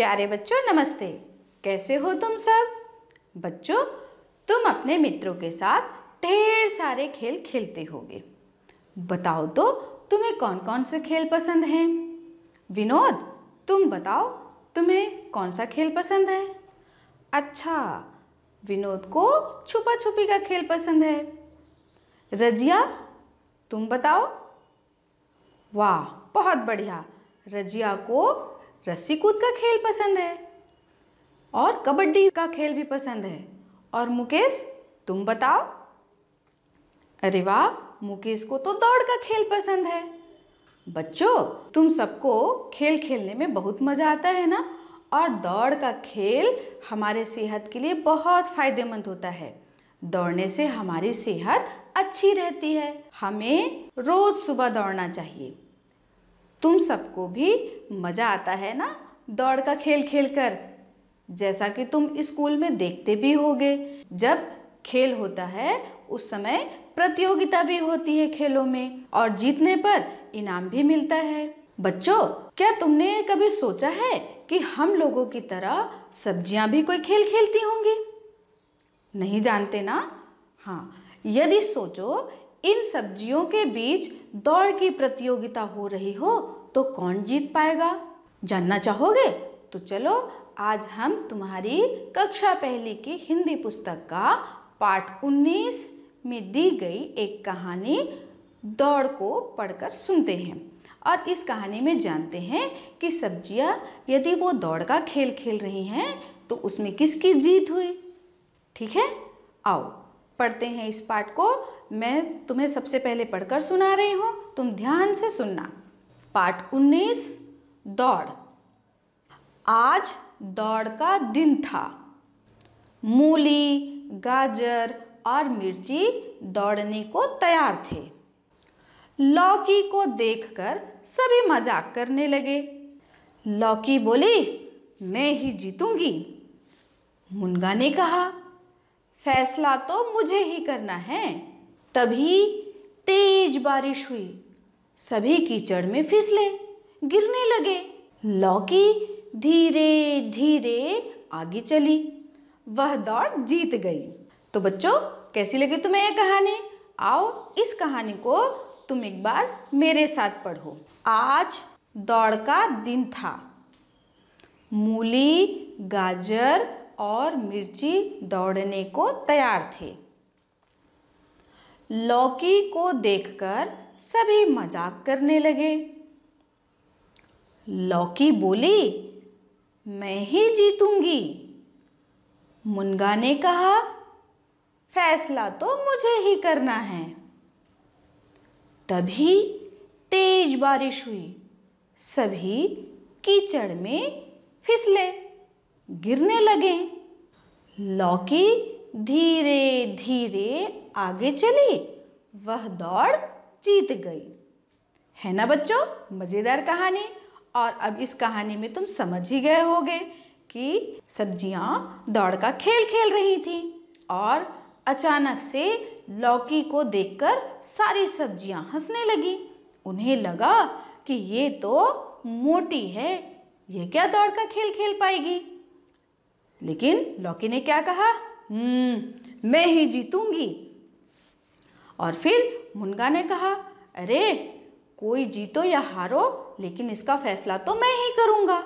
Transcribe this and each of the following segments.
प्यारे बच्चों नमस्ते कैसे हो तुम सब बच्चों तुम अपने मित्रों के साथ ढेर सारे खेल खेलते होगे बताओ तो तुम्हें कौन कौन से खेल पसंद हैं विनोद तुम बताओ तुम्हें कौन सा खेल पसंद है अच्छा विनोद को छुपा छुपी का खेल पसंद है रजिया तुम बताओ वाह बहुत बढ़िया रजिया को रस्सी कूद का खेल पसंद है और कबड्डी का खेल भी पसंद है और मुकेश तुम बताओ अरे वाह मुकेश को तो दौड़ का खेल पसंद है बच्चों तुम सबको खेल खेलने में बहुत मज़ा आता है ना और दौड़ का खेल हमारे सेहत के लिए बहुत फ़ायदेमंद होता है दौड़ने से हमारी सेहत अच्छी रहती है हमें रोज़ सुबह दौड़ना चाहिए तुम सबको भी मज़ा आता है ना दौड़ का खेल खेल कर जैसा कि तुम स्कूल में देखते भी होगे जब खेल होता है उस समय प्रतियोगिता भी होती है खेलों में और जीतने पर इनाम भी मिलता है बच्चों क्या तुमने कभी सोचा है कि हम लोगों की तरह सब्जियां भी कोई खेल खेलती होंगी नहीं जानते ना हाँ यदि सोचो इन सब्जियों के बीच दौड़ की प्रतियोगिता हो रही हो तो कौन जीत पाएगा जानना चाहोगे तो चलो आज हम तुम्हारी कक्षा पहली की हिंदी पुस्तक का पाठ 19 में दी गई एक कहानी दौड़ को पढ़कर सुनते हैं और इस कहानी में जानते हैं कि सब्जियां यदि वो दौड़ का खेल खेल रही हैं तो उसमें किसकी जीत हुई ठीक है आओ पढ़ते हैं इस पाठ को मैं तुम्हें सबसे पहले पढ़कर सुना रही हूँ तुम ध्यान से सुनना पाठ उन्नीस दौड़ आज दौड़ का दिन था मूली गाजर और मिर्ची दौड़ने को तैयार थे लौकी को देखकर सभी मजाक करने लगे लौकी बोली मैं ही जीतूंगी मुनगा ने कहा फैसला तो मुझे ही करना है तभी तेज बारिश हुई सभी कीचड़ में फिसले गिरने लगे लौकी धीरे धीरे आगे चली वह दौड़ जीत गई तो बच्चों कैसी लगी तुम्हें यह कहानी आओ इस कहानी को तुम एक बार मेरे साथ पढ़ो आज दौड़ का दिन था मूली गाजर और मिर्ची दौड़ने को तैयार थे लौकी को देखकर सभी मजाक करने लगे लौकी बोली मैं ही जीतूंगी मुनगा ने कहा फैसला तो मुझे ही करना है तभी तेज बारिश हुई सभी कीचड़ में फिसले गिरने लगे लौकी धीरे धीरे आगे चली वह दौड़ जीत गई है ना बच्चों मज़ेदार कहानी और अब इस कहानी में तुम समझ ही गए होगे कि सब्जियाँ दौड़ का खेल खेल रही थी और अचानक से लौकी को देखकर सारी सब्जियां हंसने लगी उन्हें लगा कि ये तो मोटी है ये क्या दौड़ का खेल खेल पाएगी लेकिन लौकी ने क्या कहा हम्म मैं ही जीतूंगी और फिर मुनगा ने कहा अरे कोई जीतो या हारो लेकिन इसका फैसला तो मैं ही करूँगा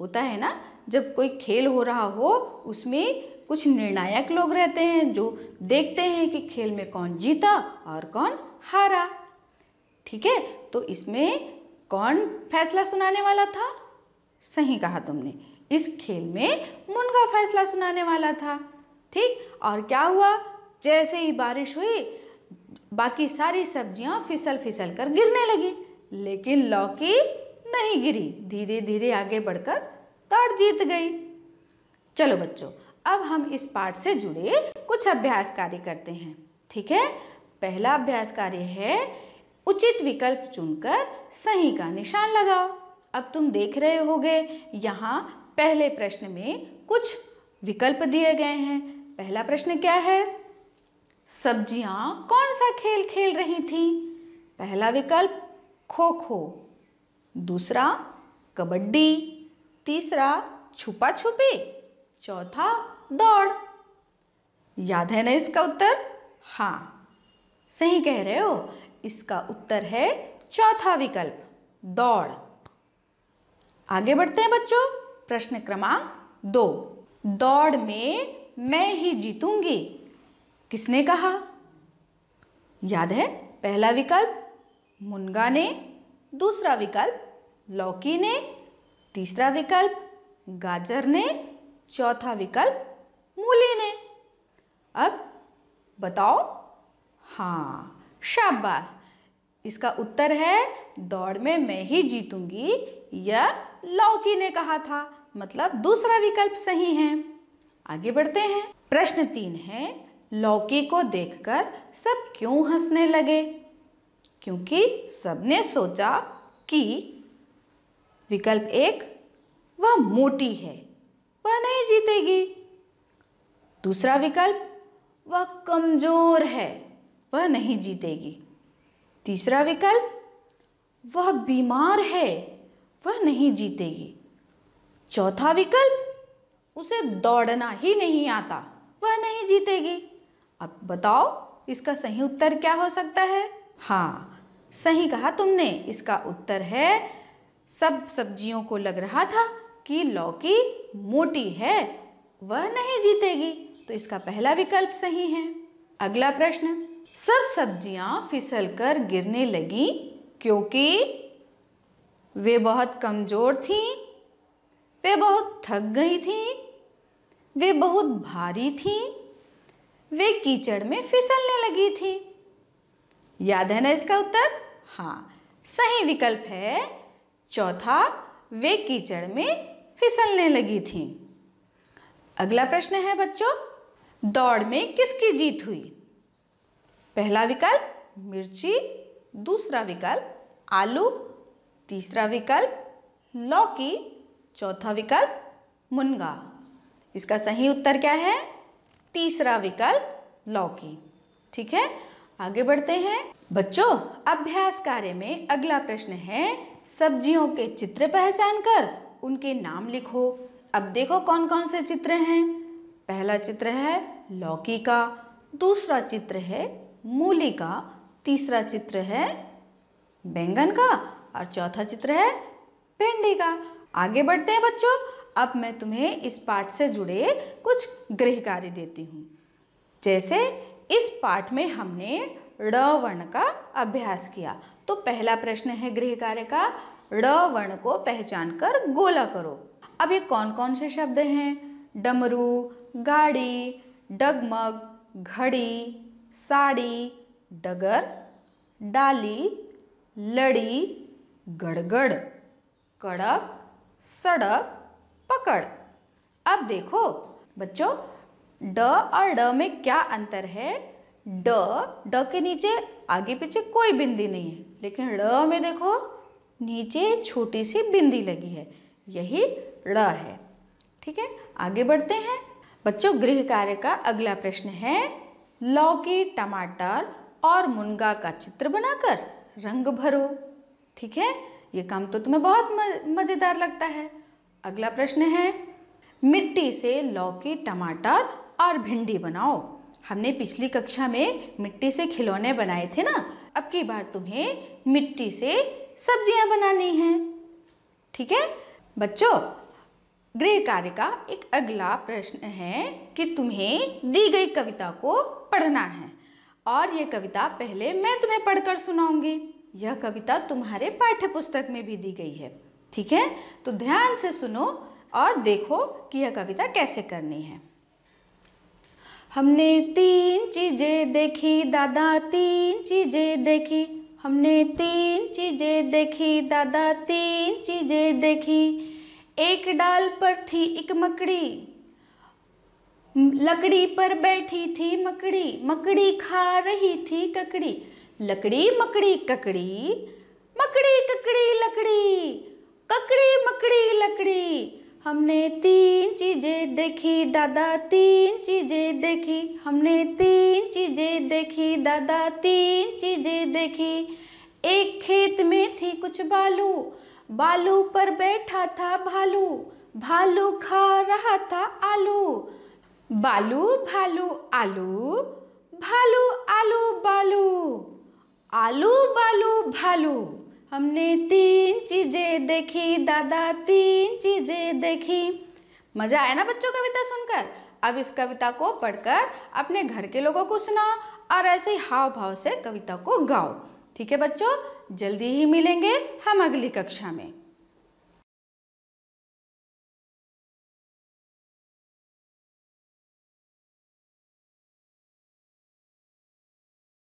होता है ना जब कोई खेल हो रहा हो उसमें कुछ निर्णायक लोग रहते हैं जो देखते हैं कि खेल में कौन जीता और कौन हारा ठीक है तो इसमें कौन फैसला सुनाने वाला था सही कहा तुमने इस खेल में मुनगा फैसला सुनाने वाला था ठीक और क्या हुआ जैसे ही बारिश हुई बाकी सारी सब्जियां फिसल फिसल कर गिरने लगी लेकिन लौकी नहीं गिरी धीरे धीरे आगे बढ़कर दौड़ जीत गई चलो बच्चों अब हम इस पाठ से जुड़े कुछ अभ्यास कार्य करते हैं ठीक है पहला अभ्यास कार्य है उचित विकल्प चुनकर सही का निशान लगाओ अब तुम देख रहे होगे यहाँ पहले प्रश्न में कुछ विकल्प दिए गए हैं पहला प्रश्न क्या है सब्जियां कौन सा खेल खेल रही थीं पहला विकल्प खो खो दूसरा कबड्डी तीसरा छुपा छुपी चौथा दौड़ याद है ना इसका उत्तर हाँ सही कह रहे हो इसका उत्तर है चौथा विकल्प दौड़ आगे बढ़ते हैं बच्चों प्रश्न क्रमांक दो दौड़ में मैं ही जीतूंगी किसने कहा याद है पहला विकल्प मुनगा ने दूसरा विकल्प लौकी ने तीसरा विकल्प गाजर ने चौथा विकल्प मूली ने अब बताओ हाँ शाबाश इसका उत्तर है दौड़ में मैं ही जीतूंगी यह लौकी ने कहा था मतलब दूसरा विकल्प सही है आगे बढ़ते हैं प्रश्न तीन है लौकी को देखकर सब क्यों हंसने लगे क्योंकि सबने सोचा कि विकल्प एक वह मोटी है वह नहीं जीतेगी दूसरा विकल्प वह कमज़ोर है वह नहीं जीतेगी तीसरा विकल्प वह बीमार है वह नहीं जीतेगी चौथा विकल्प उसे दौड़ना ही नहीं आता वह नहीं जीतेगी अब बताओ इसका सही उत्तर क्या हो सकता है हाँ सही कहा तुमने इसका उत्तर है सब सब्जियों को लग रहा था कि लौकी मोटी है वह नहीं जीतेगी तो इसका पहला विकल्प सही है अगला प्रश्न सब सब्जियां फिसलकर गिरने लगी क्योंकि वे बहुत कमज़ोर थीं वे बहुत थक गई थीं वे बहुत भारी थीं वे कीचड़ में फिसलने लगी थीं याद है ना इसका उत्तर हाँ सही विकल्प है चौथा वे कीचड़ में फिसलने लगी थीं अगला प्रश्न है बच्चों दौड़ में किसकी जीत हुई पहला विकल्प मिर्ची दूसरा विकल्प आलू तीसरा विकल्प लौकी चौथा विकल्प मुनगा इसका सही उत्तर क्या है तीसरा विकल्प लौकी ठीक है आगे बढ़ते हैं बच्चों अभ्यास कार्य में अगला प्रश्न है सब्जियों के चित्र पहचान कर उनके नाम लिखो अब देखो कौन कौन से चित्र हैं पहला चित्र है लौकी का दूसरा चित्र है मूली का तीसरा चित्र है बैंगन का और चौथा चित्र है भिंडी का आगे बढ़ते हैं बच्चों अब मैं तुम्हें इस पाठ से जुड़े कुछ गृह कार्य देती हूँ जैसे इस पाठ में हमने ड वर्ण का अभ्यास किया तो पहला प्रश्न है गृह कार्य का ड वर्ण को पहचान कर गोला करो अब ये कौन कौन से शब्द हैं डमरू गाड़ी डगमग घड़ी साड़ी डगर डाली लड़ी गड़गड़ कड़क सड़क पकड़ अब देखो बच्चों ड और ड में क्या अंतर है ड ड के नीचे आगे पीछे कोई बिंदी नहीं है लेकिन ड में देखो नीचे छोटी सी बिंदी लगी है यही ड है ठीक है आगे बढ़ते हैं बच्चों गृह कार्य का अगला प्रश्न है लौकी टमाटर और मुनगा का चित्र बनाकर रंग भरो ठीक है ये काम तो तुम्हें बहुत मज़ेदार लगता है अगला प्रश्न है मिट्टी से लौकी टमाटर और भिंडी बनाओ हमने पिछली कक्षा में मिट्टी से खिलौने बनाए थे ना अब की बार तुम्हें मिट्टी से सब्जियां बनानी हैं ठीक है बच्चों गृह कार्य का एक अगला प्रश्न है कि तुम्हें दी गई कविता को पढ़ना है और ये कविता पहले मैं तुम्हें पढ़कर सुनाऊंगी यह कविता तुम्हारे पाठ्य पुस्तक में भी दी गई है ठीक है तो ध्यान से सुनो और देखो कि यह कविता कैसे करनी है हमने तीन चीज़ें देखी दादा तीन चीज़ें देखी हमने तीन चीज़ें देखी दादा तीन चीज़ें देखी एक डाल पर थी एक मकड़ी लकड़ी पर बैठी थी मकड़ी मकड़ी खा रही थी ककड़ी लकड़ी मकड़ी ककड़ी मकड़ी ककड़ी लकड़ी ककड़ी मकड़ी लकड़ी हमने तीन चीज़ें देखी दादा तीन चीज़ें देखी हमने तीन चीज़ें देखी दादा तीन चीज़ें देखी एक खेत में थी कुछ बालू बालू पर बैठा था भालू भालू खा रहा था आलू बालू भालू आलू भालू आलू बालू आलू बालू भालू हमने तीन चीज़ें देखी दादा तीन चीज़ें देखी मज़ा आया ना बच्चों कविता सुनकर अब इस कविता को पढ़कर अपने घर के लोगों को सुनाओ और ऐसे ही हाव भाव से कविता को गाओ ठीक है बच्चों जल्दी ही मिलेंगे हम अगली कक्षा में